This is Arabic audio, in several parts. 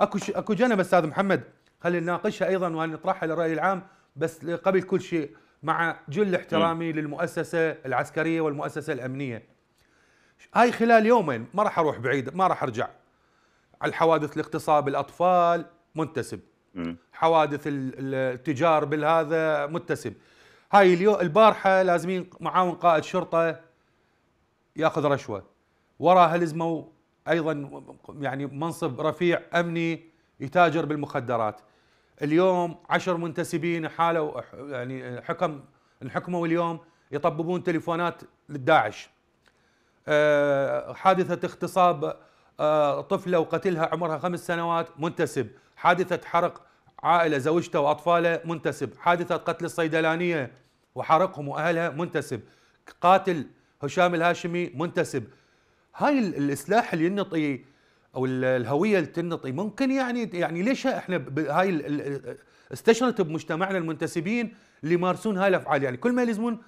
اكو ش... اكو جانب استاذ محمد خلينا نناقشها ايضا ونطرحها للراي العام بس قبل كل شيء مع جل احترامي م. للمؤسسه العسكريه والمؤسسه الامنيه هاي خلال يومين ما راح اروح بعيد ما راح ارجع على الحوادث الاغتصاب الاطفال منتسب م. حوادث التجار بالهذا متسب هاي اليوم البارحه لازمين معاون قائد شرطه ياخذ رشوه وراها لزموا ايضا يعني منصب رفيع امني يتاجر بالمخدرات اليوم عشر منتسبين حالوا يعني حكم انحكموا اليوم يطببون تليفونات للداعش آه، حادثة اغتصاب آه، طفلة وقتلها عمرها خمس سنوات منتسب حادثة حرق عائلة زوجته وأطفاله منتسب حادثة قتل الصيدلانية وحرقهم وأهلها منتسب قاتل هشام الهاشمي منتسب هاي الاسلاح اللي ينطي او الهويه اللي تنطي ممكن يعني يعني ليش احنا هاي استشرت بمجتمعنا المنتسبين اللي يمارسون هاي الافعال يعني كل ما يلزمون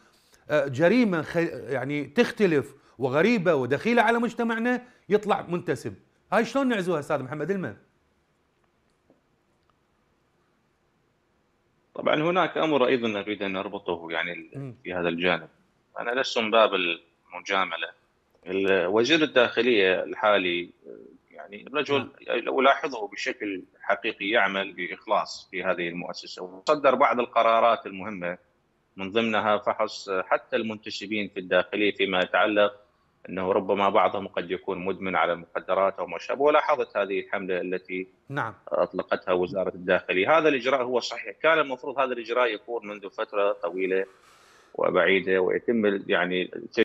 آه، جريمه يعني تختلف وغريبه ودخيله على مجتمعنا يطلع منتسب هاي شلون نعزوها استاذ محمد المن طبعا هناك امر ايضا اريد ان اربطه يعني في هذا الجانب انا لست من باب المجامله الوزير الداخليه الحالي يعني الرجل الاحظه نعم. بشكل حقيقي يعمل باخلاص في هذه المؤسسه وصدر بعض القرارات المهمه من ضمنها فحص حتى المنتسبين في الداخليه فيما يتعلق انه ربما بعضهم قد يكون مدمن على المخدرات او ما شابه ولاحظت هذه الحمله التي نعم اطلقتها وزاره الداخليه، هذا الاجراء هو صحيح، كان المفروض هذا الاجراء يكون منذ فتره طويله وبعيده ويتم يعني